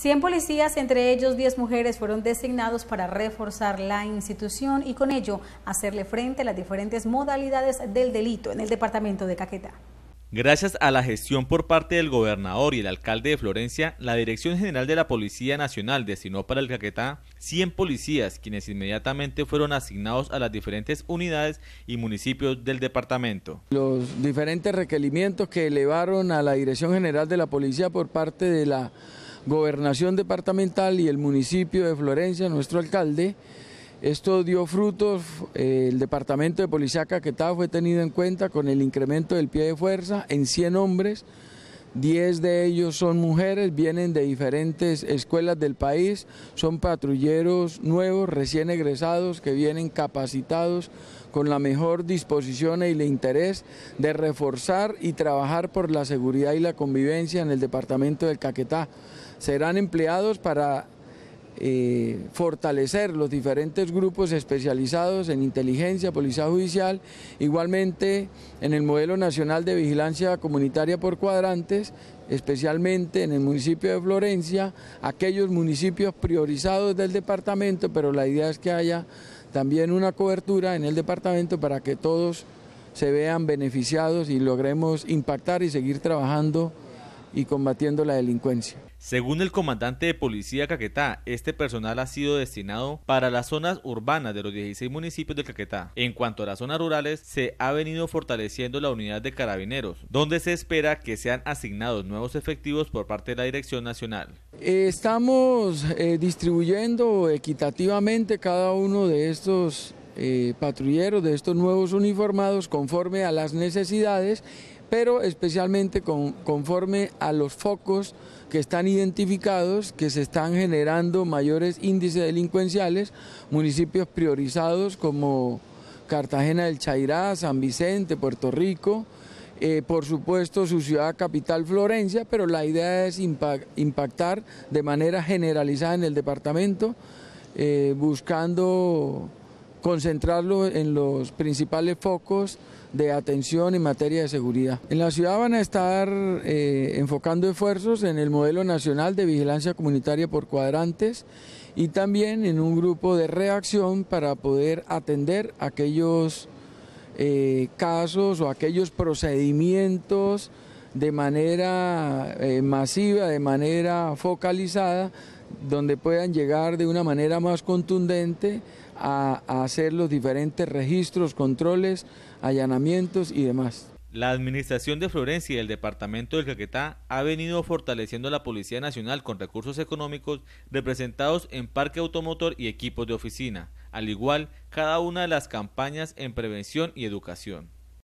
100 policías, entre ellos 10 mujeres, fueron designados para reforzar la institución y con ello hacerle frente a las diferentes modalidades del delito en el departamento de Caquetá. Gracias a la gestión por parte del gobernador y el alcalde de Florencia, la Dirección General de la Policía Nacional designó para el Caquetá 100 policías, quienes inmediatamente fueron asignados a las diferentes unidades y municipios del departamento. Los diferentes requerimientos que elevaron a la Dirección General de la Policía por parte de la gobernación departamental y el municipio de Florencia, nuestro alcalde. Esto dio frutos, eh, el departamento de Policía Caquetá fue tenido en cuenta con el incremento del pie de fuerza en 100 hombres, 10 de ellos son mujeres, vienen de diferentes escuelas del país, son patrulleros nuevos, recién egresados, que vienen capacitados con la mejor disposición y e el interés de reforzar y trabajar por la seguridad y la convivencia en el departamento del Caquetá. Serán empleados para eh, fortalecer los diferentes grupos especializados en inteligencia, policía judicial, igualmente en el modelo nacional de vigilancia comunitaria por cuadrantes, especialmente en el municipio de Florencia, aquellos municipios priorizados del departamento, pero la idea es que haya también una cobertura en el departamento para que todos se vean beneficiados y logremos impactar y seguir trabajando y combatiendo la delincuencia. Según el comandante de policía Caquetá, este personal ha sido destinado para las zonas urbanas de los 16 municipios de Caquetá. En cuanto a las zonas rurales, se ha venido fortaleciendo la unidad de carabineros, donde se espera que sean asignados nuevos efectivos por parte de la Dirección Nacional. Eh, estamos eh, distribuyendo equitativamente cada uno de estos eh, patrulleros, de estos nuevos uniformados, conforme a las necesidades pero especialmente conforme a los focos que están identificados, que se están generando mayores índices delincuenciales, municipios priorizados como Cartagena del Chairá, San Vicente, Puerto Rico, eh, por supuesto su ciudad capital Florencia, pero la idea es impactar de manera generalizada en el departamento, eh, buscando concentrarlo en los principales focos de atención en materia de seguridad. En la ciudad van a estar eh, enfocando esfuerzos en el modelo nacional de vigilancia comunitaria por cuadrantes y también en un grupo de reacción para poder atender aquellos eh, casos o aquellos procedimientos de manera eh, masiva, de manera focalizada, donde puedan llegar de una manera más contundente a, hacer los diferentes registros, controles, allanamientos y demás. La Administración de Florencia y el Departamento del Caquetá ha venido fortaleciendo a la Policía Nacional con recursos económicos representados en parque automotor y equipos de oficina, al igual cada una de las campañas en prevención y educación.